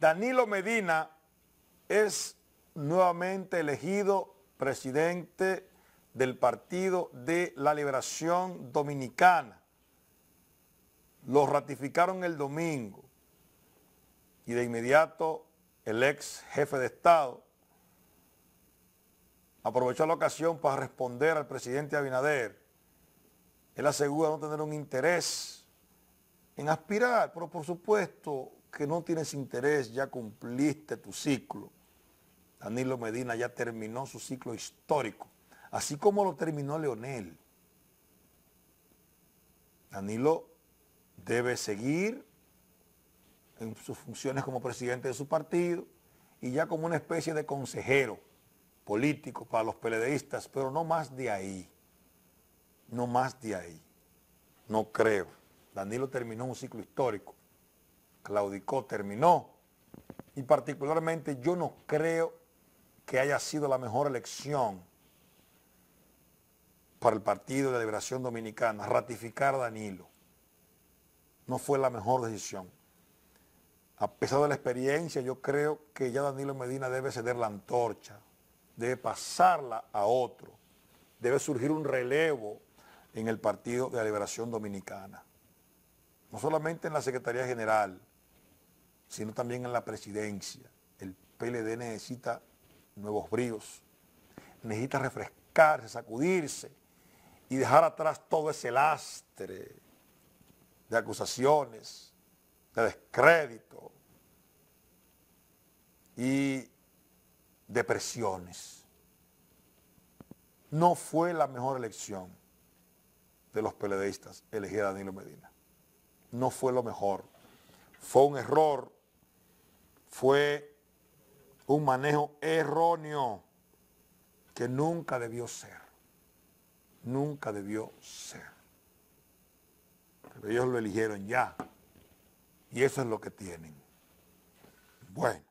Danilo Medina es nuevamente elegido presidente del Partido de la Liberación Dominicana. Lo ratificaron el domingo y de inmediato el ex jefe de Estado aprovechó la ocasión para responder al presidente Abinader. Él asegura no tener un interés en aspirar, pero por supuesto que no tienes interés, ya cumpliste tu ciclo. Danilo Medina ya terminó su ciclo histórico, así como lo terminó Leonel. Danilo debe seguir en sus funciones como presidente de su partido y ya como una especie de consejero político para los peledeístas, pero no más de ahí, no más de ahí, no creo. Danilo terminó un ciclo histórico claudicó, terminó. Y particularmente yo no creo que haya sido la mejor elección para el Partido de Liberación Dominicana, ratificar a Danilo. No fue la mejor decisión. A pesar de la experiencia, yo creo que ya Danilo Medina debe ceder la antorcha, debe pasarla a otro, debe surgir un relevo en el Partido de la Liberación Dominicana, no solamente en la Secretaría General, sino también en la presidencia. El PLD necesita nuevos bríos, necesita refrescarse, sacudirse y dejar atrás todo ese lastre de acusaciones, de descrédito y de presiones. No fue la mejor elección de los PLDistas elegir a Danilo Medina. No fue lo mejor. Fue un error fue un manejo erróneo que nunca debió ser. Nunca debió ser. Pero ellos lo eligieron ya. Y eso es lo que tienen. Bueno.